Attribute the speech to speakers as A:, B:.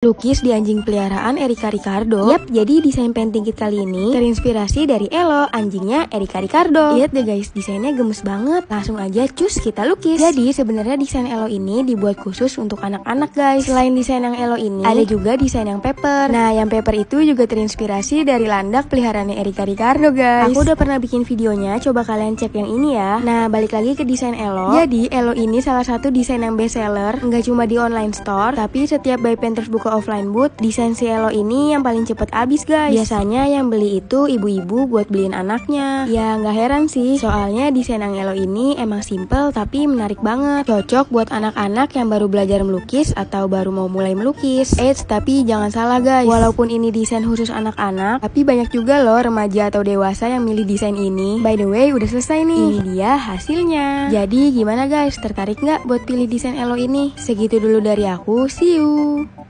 A: Lukis di anjing peliharaan Erika Ricardo Yap, jadi desain painting kita kali ini terinspirasi dari Elo, anjingnya Erika Ricardo Lihat deh guys, desainnya gemes banget Langsung aja cus kita lukis Jadi sebenarnya desain Elo ini dibuat khusus untuk anak-anak guys Selain desain yang Elo ini, ada juga desain yang paper Nah, yang paper itu juga terinspirasi dari landak peliharaannya Erika Ricardo guys Aku udah pernah bikin videonya, coba kalian cek yang ini ya Nah, balik lagi ke desain Elo Jadi, Elo ini salah satu desain yang best seller Nggak cuma di online store, tapi setiap by painters buka offline booth, desain Cielo ini yang paling cepet habis guys. Biasanya yang beli itu ibu-ibu buat beliin anaknya. Ya nggak heran sih, soalnya desain yang Angelo ini emang simple tapi menarik banget. Cocok buat anak-anak yang baru belajar melukis atau baru mau mulai melukis. Eits, tapi jangan salah guys. Walaupun ini desain khusus anak-anak, tapi banyak juga loh remaja atau dewasa yang milih desain ini. By the way, udah selesai nih. Ini dia hasilnya. Jadi gimana
B: guys, tertarik nggak buat pilih desain Elo ini? Segitu dulu dari aku, see you!